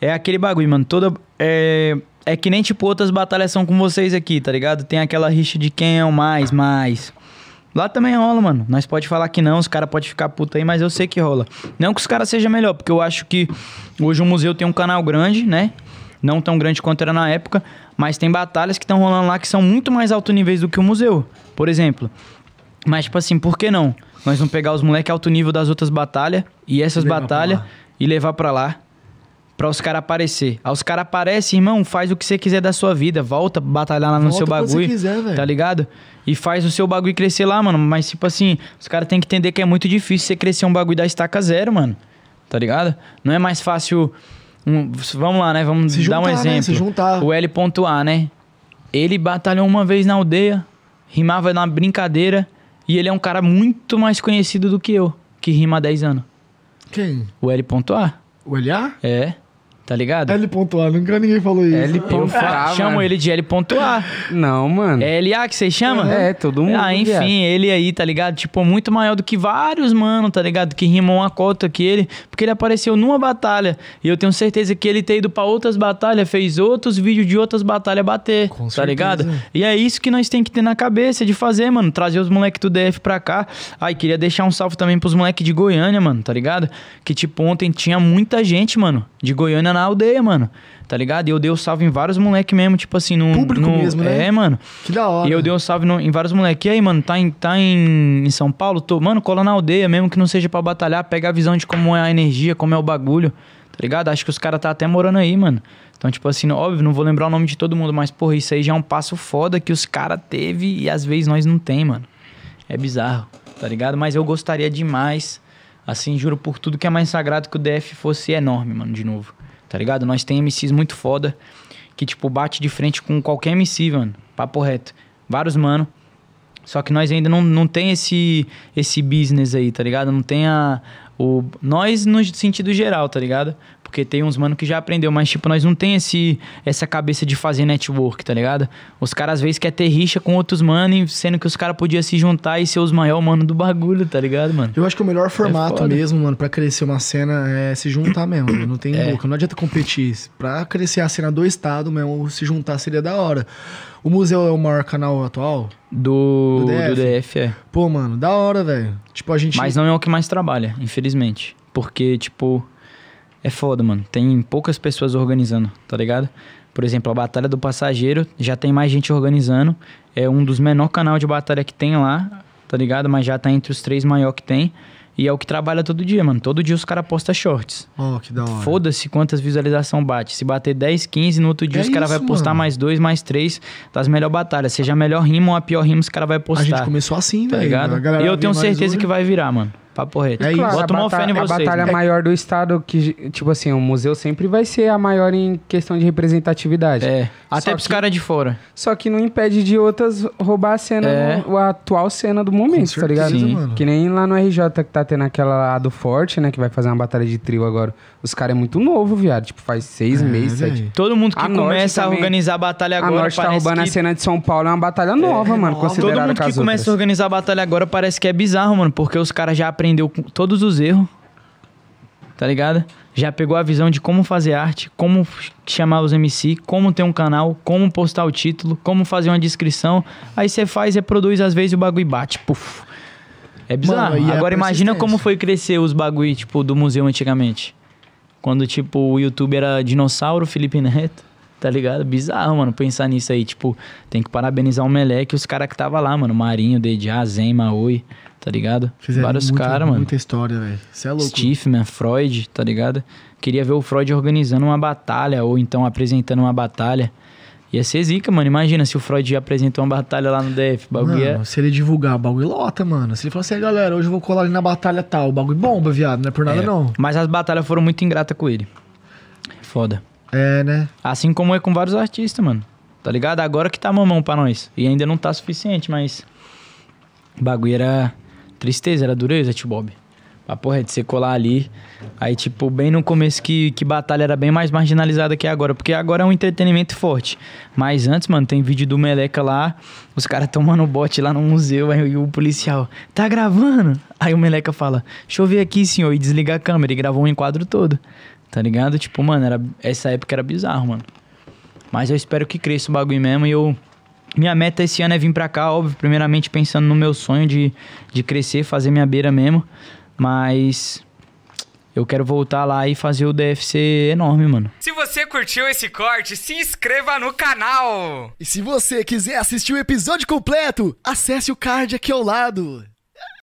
É aquele bagulho, mano. Toda. É, é que nem tipo outras batalhas são com vocês aqui, tá ligado? Tem aquela rixa de quem é o mais, mais. Lá também rola, mano. Nós pode falar que não, os caras podem ficar puta aí, mas eu sei que rola. Não que os caras sejam melhor, porque eu acho que hoje o museu tem um canal grande, né? Não tão grande quanto era na época, mas tem batalhas que estão rolando lá que são muito mais alto níveis do que o museu, por exemplo. Mas, tipo assim, por que não? Nós vamos pegar os moleques alto nível das outras batalhas e essas batalhas e levar para lá, para os caras aparecer. Aí os caras aparecem, irmão, faz o que você quiser da sua vida, volta batalhar lá no volta seu bagulho, quiser, tá ligado? E faz o seu bagulho crescer lá, mano. Mas tipo assim, os caras têm que entender que é muito difícil você crescer um bagulho da estaca zero, mano. Tá ligado? Não é mais fácil um, vamos lá, né? Vamos se dar um exemplo. Né? Se juntar. O L.A, né? Ele batalhou uma vez na aldeia, rimava na brincadeira, e ele é um cara muito mais conhecido do que eu, que rima há 10 anos. Quem? O L.A. O L.A.? É tá ligado? L.A, nunca ninguém falou isso. L. Eu chamo ele de L.A. Não, mano. É L.A. que vocês chamam? É, todo mundo. Ah, enfim, ele aí, tá ligado? Tipo, muito maior do que vários, mano, tá ligado? Que rimam a cota que ele, porque ele apareceu numa batalha. E eu tenho certeza que ele ter ido pra outras batalhas, fez outros vídeos de outras batalhas bater, Com tá certeza. ligado? E é isso que nós tem que ter na cabeça de fazer, mano. Trazer os moleques do DF pra cá. Aí, queria deixar um salve também pros moleques de Goiânia, mano, tá ligado? Que, tipo, ontem tinha muita gente, mano, de Goiânia na na aldeia, mano. Tá ligado? E eu dei o um salve em vários moleque mesmo, tipo assim, no. Público no, mesmo, né? É, mano. Que da hora. E eu dei o um salve no, em vários moleque. E aí, mano, tá em, tá em, em São Paulo? Tô, mano, cola na aldeia, mesmo que não seja para batalhar, pega a visão de como é a energia, como é o bagulho. Tá ligado? Acho que os caras tá até morando aí, mano. Então, tipo assim, óbvio, não vou lembrar o nome de todo mundo, mas, porra, isso aí já é um passo foda que os caras teve e às vezes nós não tem, mano. É bizarro, tá ligado? Mas eu gostaria demais, assim, juro por tudo que é mais sagrado que o DF fosse enorme, mano, de novo tá ligado? Nós tem MCs muito foda que, tipo, bate de frente com qualquer MC, mano. Papo reto. Vários, mano. Só que nós ainda não, não tem esse, esse business aí, tá ligado? Não tem a, o, nós no sentido geral, tá ligado? Porque tem uns mano que já aprendeu, mas tipo, nós não tem esse, essa cabeça de fazer network, tá ligado? Os caras às vezes querem ter rixa com outros mano, sendo que os caras podiam se juntar e ser os maiores mano do bagulho, tá ligado, mano? Eu acho que o melhor é formato é mesmo, mano, para crescer uma cena é se juntar mesmo. Não tem é. boca, não adianta competir. Pra crescer a cena do estado mesmo, se juntar seria da hora. O museu é o maior canal atual? Do, do DF. do DF, é. Pô, mano, da hora, velho. Tipo, a gente. Mas não é o que mais trabalha, infelizmente infelizmente. Porque, tipo, é foda, mano. Tem poucas pessoas organizando, tá ligado? Por exemplo, a Batalha do Passageiro já tem mais gente organizando. É um dos menor canal de batalha que tem lá, tá ligado? Mas já tá entre os três maior que tem. E é o que trabalha todo dia, mano. Todo dia os caras postam shorts. Oh, que da hora. Foda-se quantas visualizações bate. Se bater 10, 15, no outro dia é os caras vão postar mais dois, mais três das melhores batalhas. Seja a melhor rima ou a pior rima, os caras vão postar. A gente começou assim, tá velho. Tá ligado? E eu tenho certeza hoje. que vai virar, mano. Papo reto. É isso. Claro, Bota uma bata- fé em é vocês. A batalha né? maior do estado, que, tipo assim, o museu sempre vai ser a maior em questão de representatividade. É. Até pros caras de fora. Só que não impede de outras roubar a cena, É. no- a atual cena do momento, tá ligado? Sim. mano. Que nem lá no RJ que tá tendo aquela lá do Forte, né? Que vai fazer uma batalha de trio agora. Os caras é muito novo, viado. Tipo, faz seis é, meses, sete. Todo mundo que A começa a organizar a batalha A agora Norte tá parece roubando a cena de São Paulo, é uma batalha é, nova, mano. Todo mundo que começa a organizar a batalha agora parece que é bizarro, mano, porque os caras já aprendeu todos os erros, tá ligado? Já pegou a visão de como fazer arte, como chamar os MC, como ter um canal, como postar o título, como fazer uma descrição. Aí você faz, reproduz às vezes o bagulho bate. Puf. É bizarro. Mano, é Agora imagina como é foi crescer os bagulho, tipo, do museu antigamente. Quando, tipo, o YouTube era dinossauro, Felipe Neto. Tá ligado? Bizarro, mano, pensar nisso aí. Tipo, tem que parabenizar o Meleque e os caras que tava lá, mano. Marinho, DDA, Zen, Maui, tá ligado? Fizeram Vários caras, mano. Muita história, velho. Você é louco. Stiefman, Freud, tá ligado? Queria ver o Freud organizando uma batalha ou então apresentando uma batalha. Ia ser zica, mano. Imagina se o Freud apresentou uma batalha lá no DF. Bagulho mano, é- se ele divulgar, o bagulho lota, mano. Se ele falar assim, ah, galera, hoje eu vou colar ali na batalha tal. O bagulho bomba, viado. Não é por nada, é. não. Mas as batalhas foram muito ingratas com ele. Foda. É, né? Assim como é com vários artistas, mano. Tá ligado? Agora que tá mamão pra nós. E ainda não tá suficiente, mas. O bagulho era tristeza, era dureza, tio Bob. A porra é de você colar ali. Aí, tipo, bem no começo que, que batalha era bem mais marginalizada que agora. Porque agora é um entretenimento forte. Mas antes, mano, tem vídeo do Meleca lá. Os caras tomando bote lá no museu. Aí o policial, tá gravando? Aí o Meleca fala, deixa eu ver aqui, senhor. E desliga a câmera. E gravou o um enquadro todo. Tá ligado? Tipo, mano, era, essa época era bizarro, mano. Mas eu espero que cresça o bagulho mesmo e eu. Minha meta esse ano é vir pra cá, óbvio, primeiramente pensando no meu sonho de, de crescer, fazer minha beira mesmo. Mas eu quero voltar lá e fazer o DFC enorme, mano. Se você curtiu esse corte, se inscreva no canal! E se você quiser assistir o episódio completo, acesse o card aqui ao lado.